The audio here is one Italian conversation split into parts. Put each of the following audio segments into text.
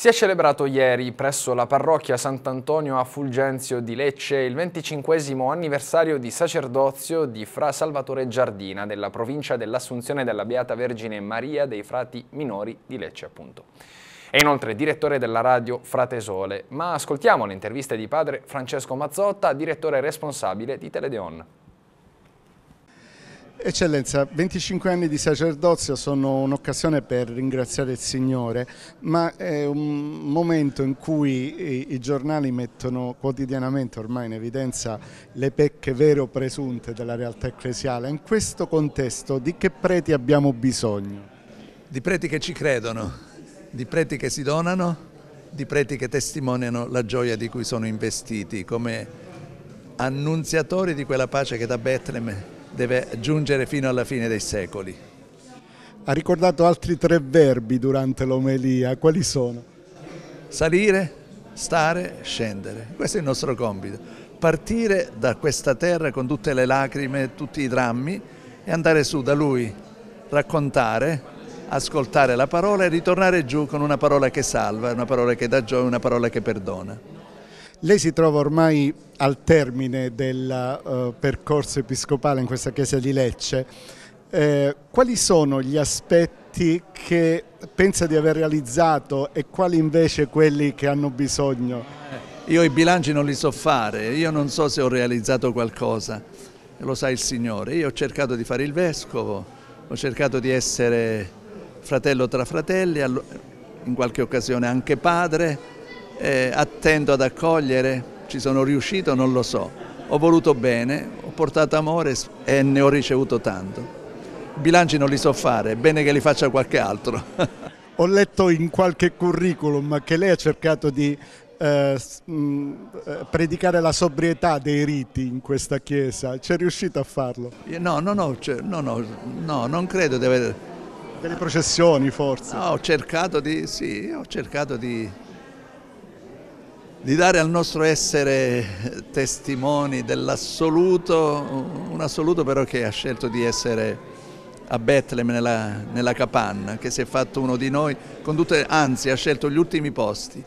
Si è celebrato ieri presso la parrocchia Sant'Antonio a Fulgenzio di Lecce il 25 anniversario di sacerdozio di Fra Salvatore Giardina della provincia dell'Assunzione della Beata Vergine Maria dei Frati Minori di Lecce appunto. È inoltre direttore della radio Frate Sole, ma ascoltiamo le interviste di padre Francesco Mazzotta, direttore responsabile di Teledeon. Eccellenza, 25 anni di sacerdozio sono un'occasione per ringraziare il Signore, ma è un momento in cui i, giornali mettono quotidianamente ormai in evidenza le pecche vere o presunte della realtà ecclesiale. In questo contesto di che preti abbiamo bisogno? Di preti che ci credono, di preti che si donano, di preti che testimoniano la gioia di cui sono investiti come annunziatori di quella pace che da Betlemme deve giungere fino alla fine dei secoli. Ha ricordato altri tre verbi durante l'omelia, quali sono? Salire, stare, scendere. Questo è il nostro compito. Partire da questa terra con tutte le lacrime, tutti i drammi e andare su da lui, raccontare, ascoltare la parola e ritornare giù con una parola che salva, una parola che dà gioia, una parola che perdona. Lei si trova ormai al termine del uh, percorso episcopale in questa chiesa di Lecce. Eh, quali sono gli aspetti che pensa di aver realizzato e quali invece quelli che hanno bisogno? Eh, io i bilanci non li so fare, io non so se ho realizzato qualcosa, lo sa il Signore. Io ho cercato di fare il vescovo, ho cercato di essere fratello tra fratelli, in qualche occasione anche padre, eh, attento ad accogliere, ci sono riuscito non lo so, ho voluto bene, ho portato amore e ne ho ricevuto tanto. I bilanci non li so fare, è bene che li faccia qualche altro. ho letto in qualche curriculum che lei ha cercato di eh, mh, mm, eh, predicare la sobrietà dei riti in questa chiesa, c'è riuscito a farlo? No, no, no, no, no, no non credo di aver... Delle processioni forse? No, ho cercato di, sì, ho cercato di di dare al nostro essere testimoni dell'assoluto, un assoluto però che ha scelto di essere a Betlemme nella, nella, capanna, che si è fatto uno di noi, tutte, anzi ha scelto gli ultimi posti.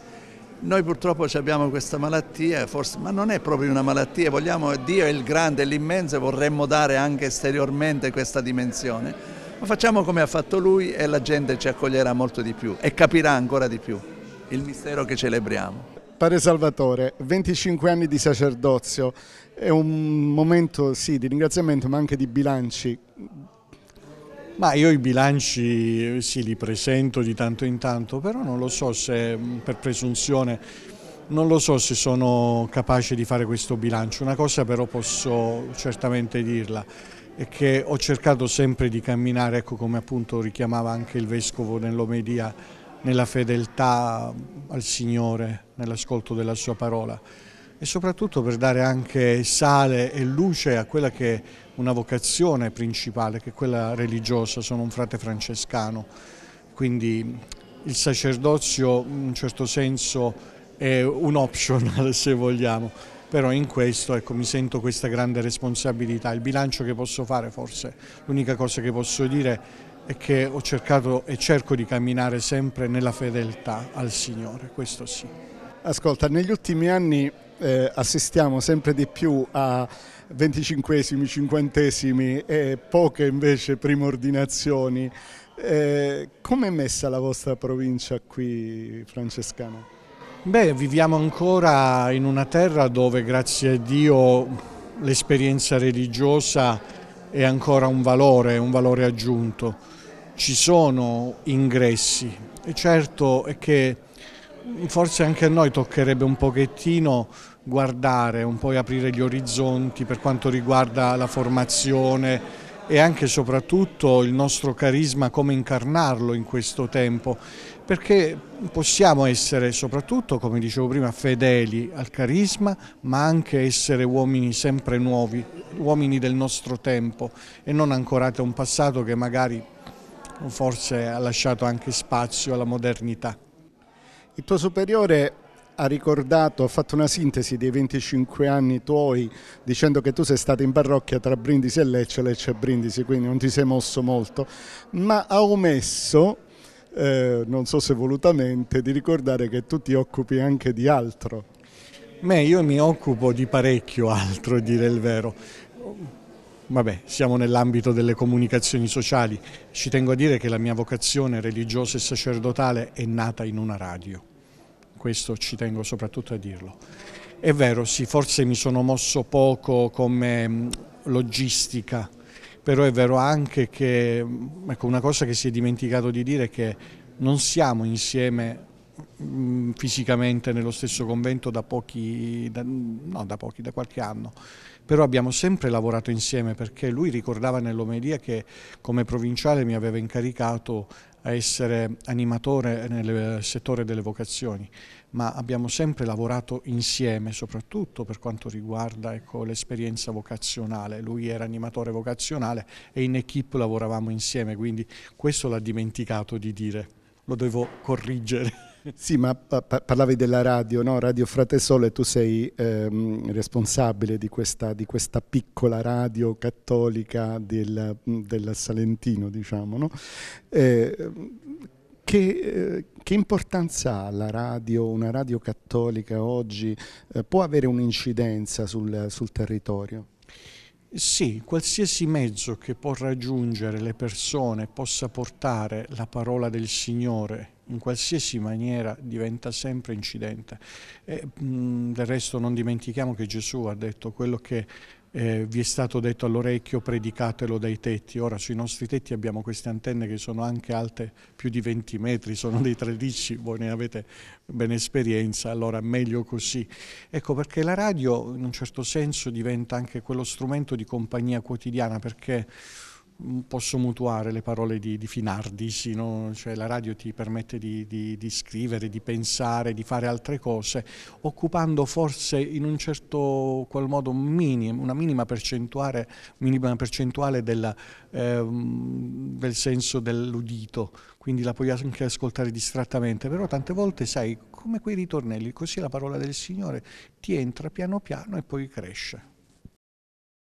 Noi purtroppo abbiamo questa malattia, forse, ma non è proprio una malattia, vogliamo, Dio è il grande, l'immenso e vorremmo dare anche esteriormente questa dimensione, ma facciamo come ha fatto lui e la gente ci accoglierà molto di più e capirà ancora di più il mistero che celebriamo. Pare Salvatore, 25 anni di sacerdozio, è un momento sì, di ringraziamento ma anche di bilanci. Ma io i bilanci sì, li presento di tanto in tanto, però non lo so se per presunzione non lo so se sono capace di fare questo bilancio, una cosa però posso certamente dirla, è che ho cercato sempre di camminare, ecco come appunto richiamava anche il Vescovo nell'Omedia, nella fedeltà al Signore, nell'ascolto della sua parola e soprattutto per dare anche sale e luce a quella che è una vocazione principale, che è quella religiosa, sono un frate francescano, quindi il sacerdozio in un certo senso è un optional se vogliamo, però in questo ecco, mi sento questa grande responsabilità, il bilancio che posso fare forse, l'unica cosa che posso dire è e che ho cercato e cerco di camminare sempre nella fedeltà al Signore, questo sì. Ascolta, negli ultimi anni eh, assistiamo sempre di più a venticinquesimi, cinquantesimi e poche invece primordinazioni. Eh, Come è messa la vostra provincia qui francescana? Beh, viviamo ancora in una terra dove grazie a Dio l'esperienza religiosa è ancora un valore, un valore aggiunto. Ci sono ingressi e certo è che forse anche a noi toccherebbe un pochettino guardare, un po' aprire gli orizzonti per quanto riguarda la formazione e anche e soprattutto il nostro carisma, come incarnarlo in questo tempo, perché possiamo essere soprattutto, come dicevo prima, fedeli al carisma, ma anche essere uomini sempre nuovi uomini del nostro tempo e non ancorate a un passato che magari forse ha lasciato anche spazio alla modernità. Il tuo superiore ha ricordato, ha fatto una sintesi dei 25 anni tuoi dicendo che tu sei stato in parrocchia tra Brindisi e Lecce, Lecce e Brindisi, quindi non ti sei mosso molto, ma ha omesso, eh, non so se volutamente, di ricordare che tu ti occupi anche di altro. Beh, io mi occupo di parecchio altro, dire il vero vabbè, siamo nell'ambito delle comunicazioni sociali, ci tengo a dire che la mia vocazione religiosa e sacerdotale è nata in una radio, questo ci tengo soprattutto a dirlo. È vero, sì, forse mi sono mosso poco come mm, logistica, però è vero anche che, mm, ecco, una cosa che si è dimenticato di dire è che non siamo insieme Mm, fisicamente nello stesso convento da pochi, da, no, da pochi, da qualche anno, però abbiamo sempre lavorato insieme perché lui ricordava nell'omelia che come provinciale mi aveva incaricato a essere animatore nel settore delle vocazioni, ma abbiamo sempre lavorato insieme, soprattutto per quanto riguarda ecco, l'esperienza vocazionale. Lui era animatore vocazionale e in equip lavoravamo insieme, quindi questo l'ha dimenticato di dire, lo devo correggere. Sì, ma parlavi della radio, no? Radio Frate Sole, tu sei ehm, responsabile di questa, di questa, piccola radio cattolica del, del Salentino, diciamo, no? eh, che, eh, che, importanza ha la radio, una radio cattolica oggi? Eh, può avere un'incidenza sul, sul territorio? Sì, qualsiasi mezzo che può raggiungere le persone, possa portare la parola del Signore in qualsiasi maniera diventa sempre incidente. E, mh, del resto non dimentichiamo che Gesù ha detto quello che eh, vi è stato detto all'orecchio predicatelo dai tetti, ora sui nostri tetti abbiamo queste antenne che sono anche alte più di 20 metri, sono dei 13, voi ne avete ben esperienza, allora meglio così. Ecco perché la radio in un certo senso diventa anche quello strumento di compagnia quotidiana perché posso mutuare le parole di, di Finardis, no? cioè la radio ti permette di, di, di, scrivere, di pensare, di fare altre cose, occupando forse in un certo qual modo minim, una minima percentuale, minima percentuale della, eh, del senso dell'udito, quindi la puoi anche ascoltare distrattamente, però tante volte sai come quei ritornelli, così la parola del Signore ti entra piano piano e poi cresce.